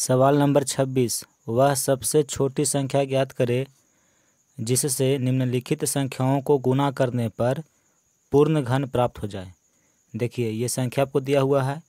सवाल नंबर छब्बीस वह सबसे छोटी संख्या ज्ञात करे जिससे निम्नलिखित संख्याओं को गुना करने पर पूर्ण घन प्राप्त हो जाए देखिए ये संख्या आपको दिया हुआ है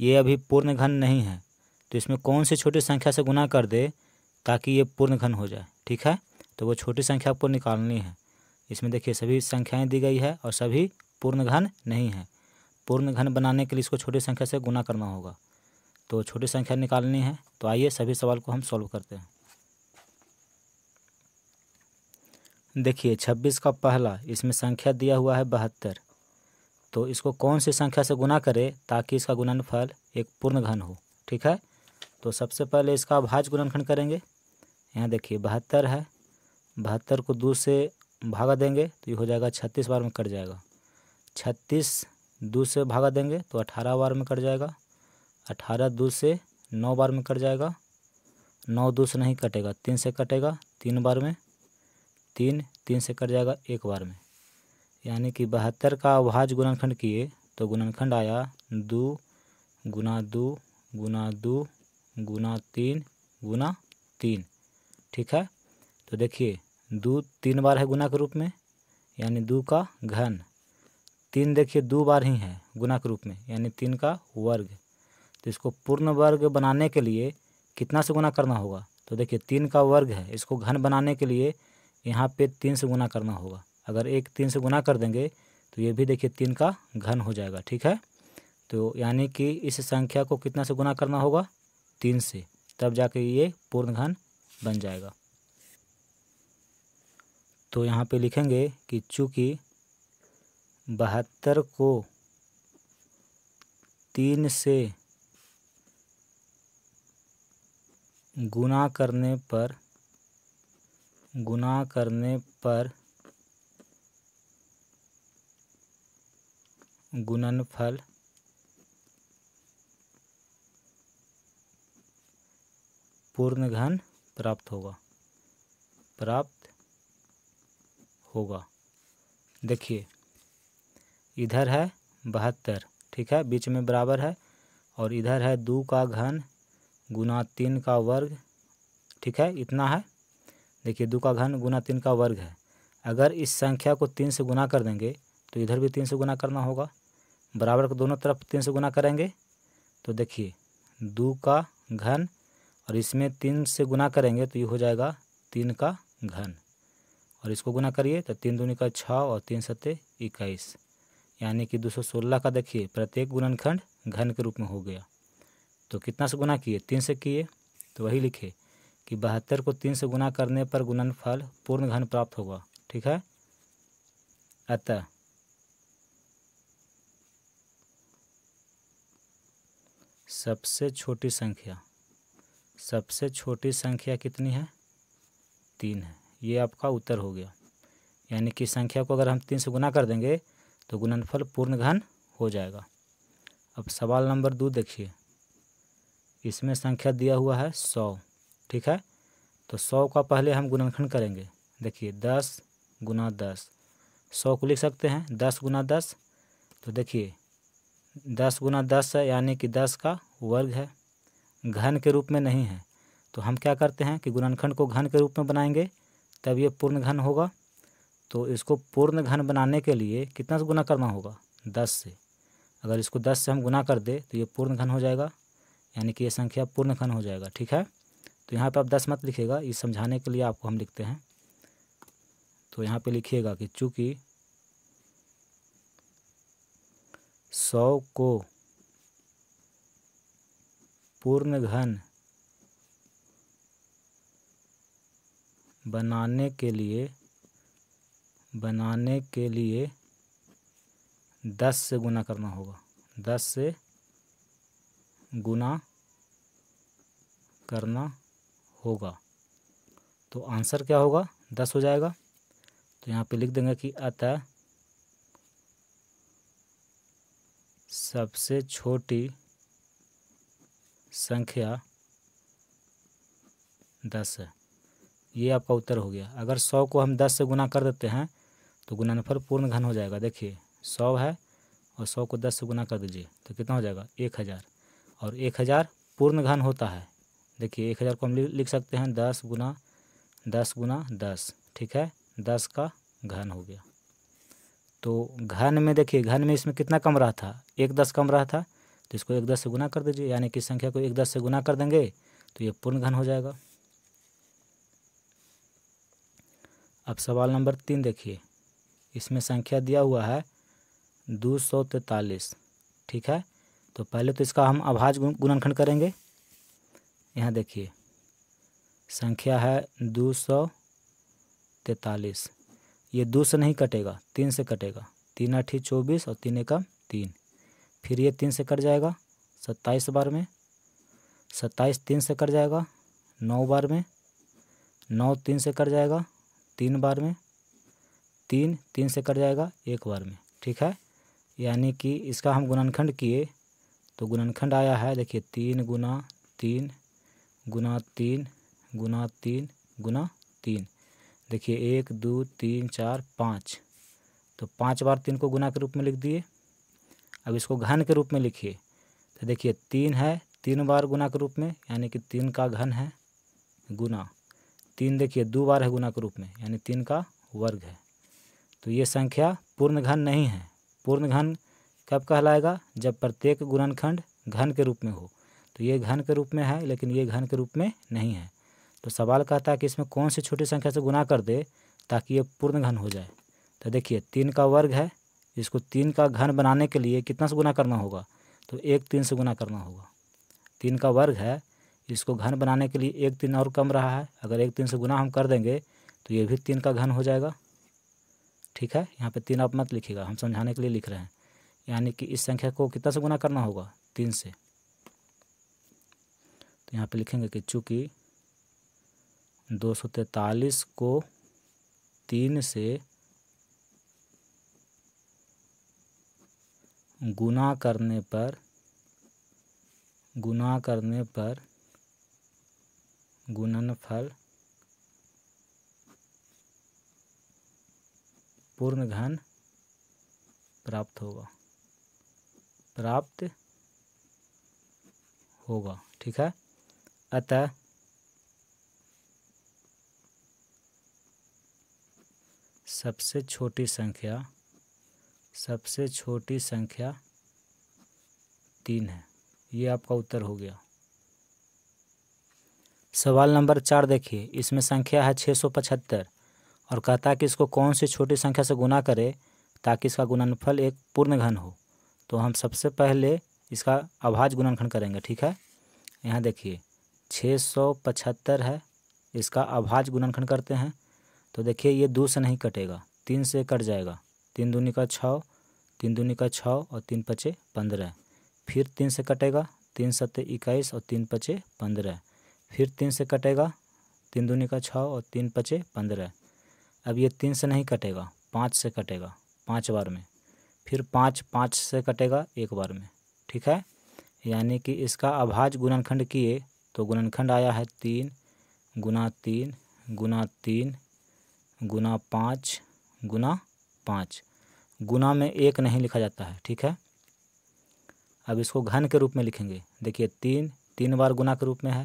ये अभी पूर्ण घन नहीं है तो इसमें कौन सी छोटी संख्या से गुना कर दे ताकि ये पूर्ण घन हो जाए ठीक है तो वो छोटी संख्या आपको निकालनी है इसमें देखिए सभी संख्याएं दी गई है और सभी पूर्ण घन नहीं है पूर्ण घन बनाने के लिए इसको छोटी संख्या से गुना करना होगा तो छोटी संख्या निकालनी है तो आइए सभी सवाल को हम सॉल्व करते हैं देखिए छब्बीस का पहला इसमें संख्या दिया हुआ है बहत्तर तो इसको कौन सी संख्या से गुना करें ताकि इसका गुणनफल एक पूर्ण घन हो ठीक है तो सबसे पहले इसका भाज गुणनखंड करेंगे यहाँ देखिए बहत्तर है बहत्तर को दो से भागा देंगे तो ये हो जाएगा छत्तीस बार में कट जाएगा छत्तीस दो से भागा देंगे तो अठारह बार में कट जाएगा अठारह दो से नौ बार में कट जाएगा नौ दो से नहीं कटेगा तीन से कटेगा तीन बार में तीन तीन से कट जाएगा एक बार में यानी कि बहत्तर का भाज गुणनखंड किए तो गुणनखंड आया दो गुना दो गुना दो गुना तीन गुना तीन ठीक है तो देखिए दो तीन बार है गुना के रूप में यानी दो का घन तीन देखिए दो बार ही है गुना के रूप में यानी तीन का वर्ग तो इसको पूर्ण वर्ग बनाने के लिए कितना से गुना करना होगा तो देखिए तीन का वर्ग है इसको घन बनाने के लिए यहाँ पे तीन से गुना करना होगा अगर एक तीन से गुना कर देंगे तो ये भी देखिए तीन का घन हो जाएगा ठीक है तो यानी कि इस संख्या को कितना से गुना करना होगा तीन से तब जाके ये पूर्ण घन बन जाएगा तो यहाँ पे लिखेंगे कि चूँकि बहत्तर को तीन से गुना करने पर गुना करने पर गुणनफल पूर्ण घन प्राप्त होगा प्राप्त होगा देखिए इधर है बहत्तर ठीक है बीच में बराबर है और इधर है दो का घन गुना तीन का वर्ग ठीक है इतना है देखिए दो का घन गुना तीन का वर्ग है अगर इस संख्या को तीन से गुना कर देंगे तो इधर भी तीन से गुना करना होगा बराबर को दोनों तरफ तीन से गुना करेंगे तो देखिए दो का घन और इसमें तीन से गुना करेंगे तो ये हो जाएगा तीन का घन और इसको गुना करिए तो तीन दूनी का छः और तीन सत्ते इक्कीस यानी कि दो सौ सोलह का देखिए प्रत्येक गुणनखंड घन के रूप में हो गया तो कितना से गुना किए तीन से किए तो वही लिखे कि बहत्तर को तीन से गुना करने पर गुणनफल पूर्ण घन प्राप्त होगा ठीक है अतः सबसे छोटी संख्या सबसे छोटी संख्या कितनी है तीन है ये आपका उत्तर हो गया यानी कि संख्या को अगर हम तीन से गुना कर देंगे तो गुणनफल पूर्ण घन हो जाएगा अब सवाल नंबर दो देखिए इसमें संख्या दिया हुआ है सौ ठीक है तो सौ का पहले हम गुणनखंड करेंगे देखिए दस गुना दस सौ को लिख सकते हैं दस गुना दस तो देखिए दस गुना दस है यानी कि दस का वर्ग है घन के रूप में नहीं है तो हम क्या करते हैं कि गुणनखंड को घन के रूप में बनाएंगे तब ये पूर्ण घन होगा तो इसको पूर्ण घन बनाने के लिए कितना से गुना करना होगा दस से अगर इसको दस से हम गुना कर दे तो ये पूर्ण घन हो जाएगा यानी कि ये संख्या पूर्ण खंड हो जाएगा ठीक है तो यहाँ पर आप दस मत लिखिएगा ये समझाने के लिए आपको हम लिखते हैं तो यहाँ पे लिखिएगा कि चूँकि सौ को पूर्ण घन बनाने के लिए बनाने के लिए दस से गुना करना होगा दस से गुना करना होगा तो आंसर क्या होगा दस हो जाएगा तो यहाँ पे लिख देंगे कि अतः सबसे छोटी संख्या दस है ये आपका उत्तर हो गया अगर सौ को हम दस से गुना कर देते हैं तो गुणनफल पूर्ण घन हो जाएगा देखिए सौ है और सौ को दस से गुना कर दीजिए तो कितना हो जाएगा एक हज़ार और एक हज़ार पूर्ण घन होता है देखिए एक हज़ार को हम लिख सकते हैं दस गुना दस गुना दस ठीक है दस का घन हो गया तो घन में देखिए घन में इसमें कितना कम रहा था एक दस कम रहा था तो इसको एक दस से गुना कर दीजिए यानी कि संख्या को एक दस से गुना कर देंगे तो ये पूर्ण घन हो जाएगा अब सवाल नंबर तीन देखिए इसमें संख्या दिया हुआ है दो सौ तैतालीस ठीक है तो पहले तो इसका हम अभाज गुणनखंड करेंगे यहाँ देखिए संख्या है दो सौ तैतालीस ये दो से नहीं कटेगा तीन से कटेगा तीन अठी चौबीस और तीन एकम तीन फिर ये तीन से कट जाएगा सत्ताईस बार में सत्ताईस तीन से कट जाएगा नौ बार में नौ तीन से कट जाएगा तीन बार में तीन तीन से कट जाएगा एक बार में ठीक है यानी कि इसका हम गुणनखंड किए तो गुणनखंड आया है देखिए तीन गुना तीन गुना तीन गुना तीन गुना तीन देखिए एक दो तीन चार पाँच तो पाँच बार तीन को गुना के रूप में लिख दिए अब इसको घन के रूप में लिखिए तो देखिए तीन है तीन बार गुना के रूप में यानी कि तीन का घन है गुना तीन देखिए दो बार है गुना के रूप में यानी तीन का वर्ग है तो ये संख्या पूर्ण घन नहीं है पूर्ण घन कब कहलाएगा जब प्रत्येक गुणनखंड घन के रूप में हो तो ये घन के रूप में है लेकिन ये घन के रूप में नहीं है तो सवाल कहता है कि इसमें कौन सी छोटी संख्या से गुना कर दे ताकि ये पूर्ण घन हो जाए तो देखिए तीन का वर्ग है इसको तीन का घन बनाने के लिए कितना से गुना करना होगा तो एक तीन से गुना करना होगा तीन का वर्ग है इसको घन बनाने के लिए एक तीन और कम रहा है अगर एक तीन से गुना हम कर देंगे तो ये भी तीन का घन हो जाएगा ठीक है यहाँ पे तीन आप मत लिखिएगा हम समझाने के लिए लिख रहे हैं यानी कि इस संख्या को कितना से गुना करना होगा तीन से तो यहाँ पे लिखेंगे कि चूँकि दो सौ तैतालीस को तीन से गुना करने पर गुना करने पर गुणनफल पूर्ण घन प्राप्त होगा प्राप्त होगा ठीक है अतः सबसे छोटी संख्या सबसे छोटी संख्या तीन है ये आपका उत्तर हो गया सवाल नंबर चार देखिए इसमें संख्या है छः सौ पचहत्तर और कहता है कि इसको कौन सी छोटी संख्या से गुना करे ताकि इसका गुणनफल एक पूर्ण घन हो तो हम सबसे पहले इसका अभाज गुणनखंड करेंगे ठीक है यहाँ देखिए छः सौ पचहत्तर है इसका अभाज गुणनखंड करते हैं तो देखिए ये दो से नहीं कटेगा तीन से कट जाएगा तीन दूनी का छः तीन दूनी का छः और तीन पचे पंद्रह फिर तीन से कटेगा तीन सत्य इक्कीस और तीन पचे पंद्रह फिर तीन से कटेगा तीन दूनी का छः और तीन पचे पंद्रह अब ये तीन से नहीं कटेगा पाँच से कटेगा पाँच बार में फिर पाँच पाँच से कटेगा एक बार में ठीक है यानी कि इसका अभाज गुणनखंड किए तो गुणनखंड आया है तीन गुना तीन गुना तीन गुना पाँच गुना पाँच गुना में एक नहीं लिखा जाता है ठीक है अब इसको घन के रूप में लिखेंगे देखिए तीन तीन बार गुना के रूप में है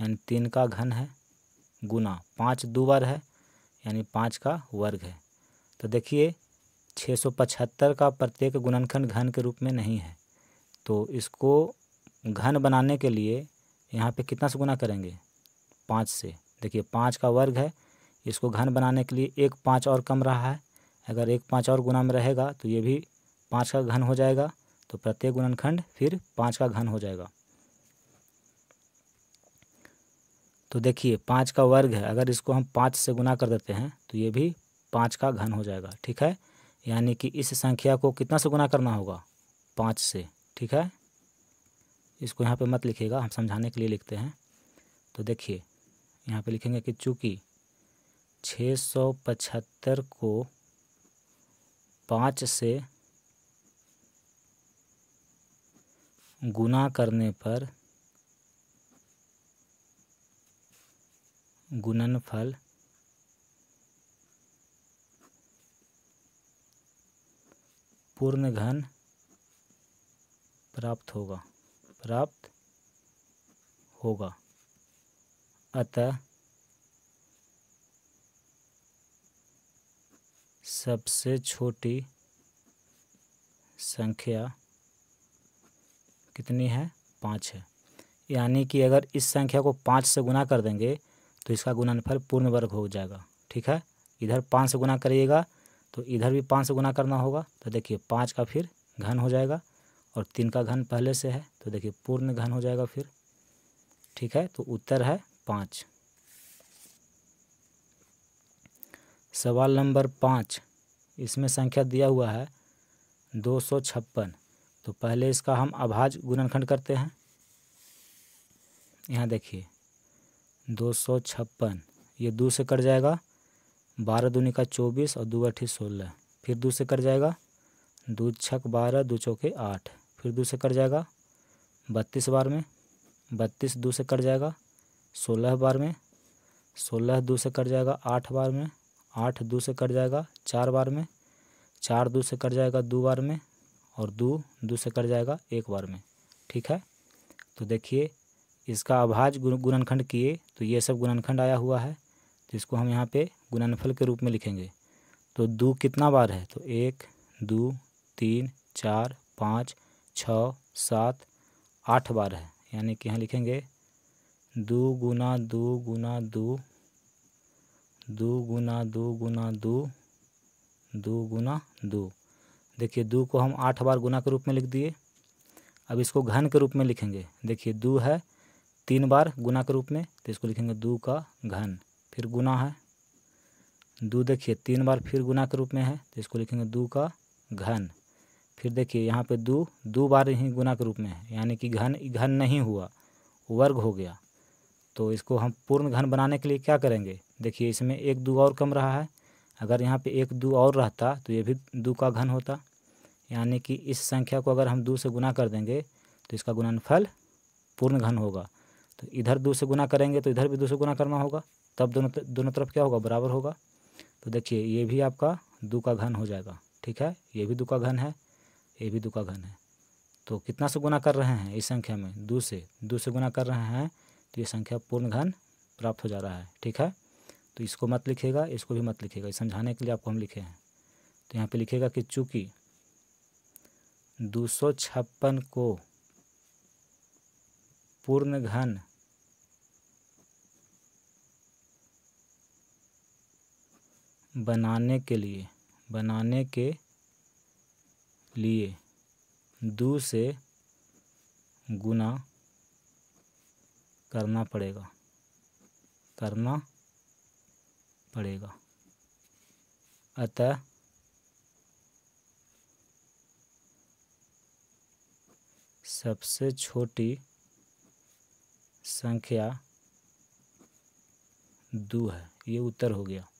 यानी तीन का घन है गुना पाँच दो बार है यानी पाँच का वर्ग है तो देखिए छः सौ पचहत्तर का प्रत्येक गुणनखंड घन के रूप में नहीं है तो इसको घन बनाने के लिए यहाँ पे कितना से गुना करेंगे पाँच से देखिए पाँच का वर्ग है इसको घन बनाने के लिए एक पाँच और कम रहा है अगर एक पाँच और गुना में रहेगा तो ये भी पाँच का घन हो जाएगा तो प्रत्येक गुणनखंड फिर पाँच का घन हो जाएगा तो देखिए पाँच का वर्ग है अगर इसको हम पाँच से गुना कर देते हैं तो ये भी पाँच का घन हो जाएगा ठीक है यानी कि इस संख्या को कितना से गुना करना होगा पाँच से ठीक है इसको यहाँ पे मत लिखिएगा हम समझाने के लिए लिखते हैं तो देखिए यहाँ पे लिखेंगे कि चूँकि छः सौ पचहत्तर को पाँच से गुना करने पर गुणनफल फल पूर्ण घन प्राप्त होगा प्राप्त होगा अतः सबसे छोटी संख्या कितनी है पाँच है यानी कि अगर इस संख्या को पाँच से गुना कर देंगे तो इसका गुणनफल पूर्ण वर्ग हो जाएगा ठीक है इधर पाँच से गुना करिएगा तो इधर भी पाँच से गुना करना होगा तो देखिए पाँच का फिर घन हो जाएगा और तीन का घन पहले से है तो देखिए पूर्ण घन हो जाएगा फिर ठीक है तो उत्तर है पाँच सवाल नंबर पाँच इसमें संख्या दिया हुआ है दो सौ छप्पन तो पहले इसका हम अभाज गुणनखंड करते हैं यहाँ देखिए दो सौ छप्पन ये दो से कट जाएगा बारह दूनी का चौबीस और दो अठी सोलह फिर दो से जाएगा दो छक बारह दो चौके आठ फिर दो से जाएगा बत्तीस बार में बत्तीस दो से कट जाएगा सोलह बार में सोलह दो से कट जाएगा आठ बार में आठ दो से कट जाएगा चार बार में चार दो से कट जाएगा दो बार में और दो दो से कट जाएगा एक बार में ठीक है तो देखिए इसका आभाज गुणनखंड किए तो ये सब गुणनखंड आया हुआ है जिसको हम यहाँ पे गुणनफल के रूप में लिखेंगे तो दो कितना बार है तो एक दो तीन चार पाँच छ सात आठ बार है यानी कि यहाँ लिखेंगे दो गुना दो गुना दो दो गुना दो गुना दो दो गुना दो देखिए दो को हम आठ बार गुना के रूप में लिख दिए अब इसको घन के रूप में लिखेंगे देखिए दो है तीन बार गुना के रूप में तो इसको लिखेंगे दो का घन फिर गुना है दो देखिए तीन बार फिर गुना के रूप में है तो इसको लिखेंगे दो का घन फिर देखिए यहाँ पे दो दो बार ही गुना के रूप में है यानी कि घन घन नहीं हुआ वर्ग हो गया तो इसको हम पूर्ण घन बनाने के लिए क्या करेंगे देखिए इसमें एक दो और कम रहा है अगर यहाँ पे एक दो और रहता तो ये भी दो का घन होता यानी कि इस संख्या को अगर हम दो से गुना कर देंगे तो इसका गुणनफल पूर्ण घन होगा तो इधर दो से गुना करेंगे तो इधर भी दो से गुना करना होगा तब दोनों दोनों तरफ क्या होगा बराबर होगा तो देखिए ये भी आपका दो का घन हो जाएगा ठीक है ये भी दो का घन है ये भी दो का घन है तो कितना से गुना कर रहे हैं इस संख्या में दो से दो से गुना कर रहे हैं तो ये संख्या पूर्ण घन प्राप्त हो जा रहा है ठीक है तो इसको मत लिखेगा इसको भी मत लिखेगा समझाने के लिए आपको हम लिखे हैं तो यहाँ पे लिखेगा कि चूँकि दो को पूर्ण घन बनाने के लिए बनाने के लिए दो से गुना करना पड़ेगा करना पड़ेगा अतः सबसे छोटी संख्या दो है ये उत्तर हो गया